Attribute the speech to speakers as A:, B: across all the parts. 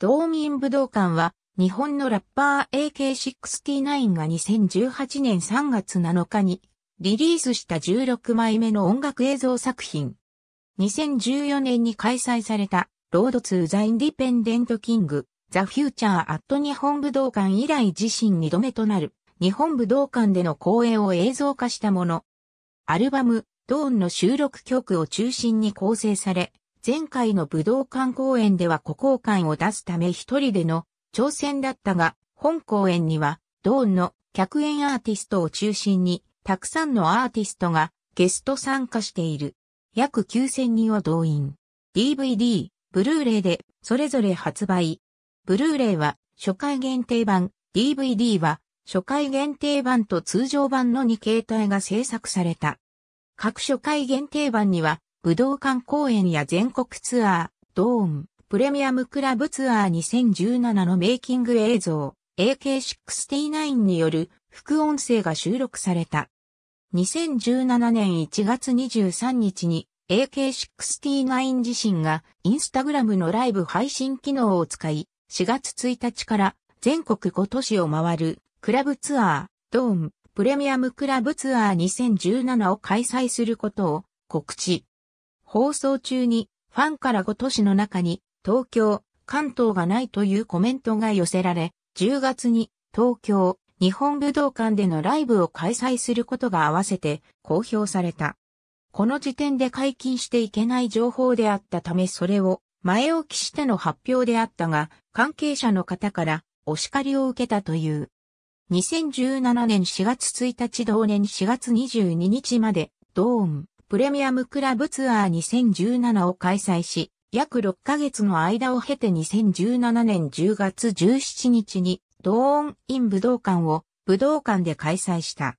A: 道民武道館は、日本のラッパー AK69 が2018年3月7日にリリースした16枚目の音楽映像作品。2014年に開催されたロードツーザインディペンデントキングザ・フューチャー・アット日本武道館以来自身2度目となる日本武道館での公演を映像化したもの。アルバム、ドーンの収録曲を中心に構成され、前回の武道館公演では古交館を出すため一人での挑戦だったが、本公演には、ドーンの客演アーティストを中心に、たくさんのアーティストがゲスト参加している。約9000人を動員。DVD、ブルーレイでそれぞれ発売。ブルーレイは初回限定版、DVD は初回限定版と通常版の2形態が制作された。各初回限定版には武道館公演や全国ツアー、ドーン、プレミアムクラブツアー2017のメイキング映像、AK69 による副音声が収録された。2017年1月23日に AK69 自身がインスタグラムのライブ配信機能を使い、4月1日から全国5都市を回るクラブツアー、ドーン、プレミアムクラブツアー2017を開催することを告知。放送中にファンから5都市の中に東京、関東がないというコメントが寄せられ、10月に東京、日本武道館でのライブを開催することが合わせて公表された。この時点で解禁していけない情報であったためそれを前置きしての発表であったが、関係者の方からお叱りを受けたという。2017年4月1日同年4月22日まで、ドーン、プレミアムクラブツアー2017を開催し、約6ヶ月の間を経て2017年10月17日に、同音イン武道館を武道館で開催した。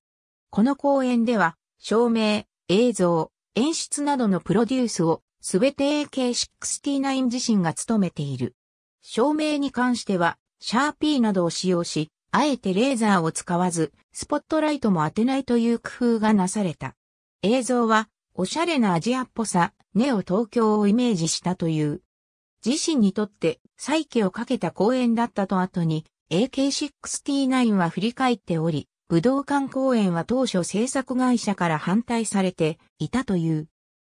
A: この公演では、照明、映像、演出などのプロデュースを、すべて AK69 自身が務めている。照明に関しては、シャーピーなどを使用し、あえてレーザーを使わず、スポットライトも当てないという工夫がなされた。映像は、おしゃれなアジアっぽさ、ネオ東京をイメージしたという。自身にとって再起をかけた公演だったと後に AK69 は振り返っており、武道館公演は当初制作会社から反対されていたという。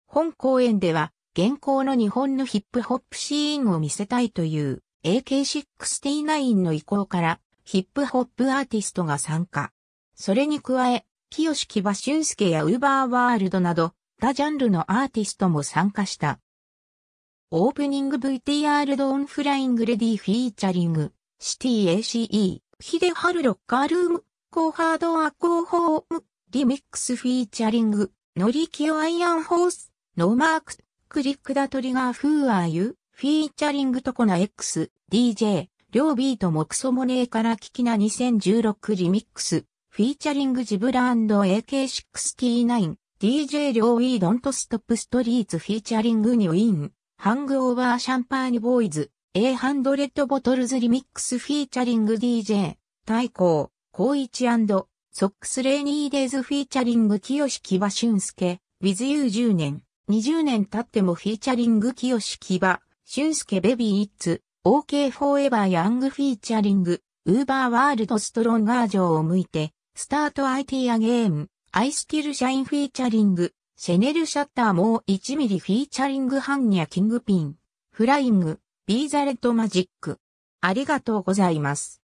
A: 本公演では現行の日本のヒップホップシーンを見せたいという AK69 の意向からヒップホップアーティストが参加。それに加え、清木場俊介やウーバーワールドなど他ジャンルのアーティストも参加した。オープニング VTR ドーンフライングレディフィーチャリング、シティ ACE、ヒデハルロッカールーム、コーハードアコーホーム、リミックスフィーチャリング、ノリキオアイアンホース、ノーマーク、クリックダトリガーフーアーユ、フィーチャリングトコナ X、DJ、両ビートもクソモネーから聞きな2016リミックス、フィーチャリングジブラ &AK69、DJ 両 We d ドントストップストリーツフィーチャリングニにウィン、ハングオーバーシャンパーニボーイズ、a レッ0ボトルズリミックスフィーチャリング DJ、太鼓、光一ソックスレイニーデイズフィーチャリング清木場俊介、With You 10年、二十年経ってもフィーチャリング清木場、俊介ベビーイッツ、OK フォーエバーヤングフィーチャリング、ウーバーワールドストロンガージョを向いて、スタート IT アゲーム。アイスキルシャインフィーチャリング、シェネルシャッターもう1ミリフィーチャリングハンニャキングピン、フライング、ビーザレットマジック。ありがとうございます。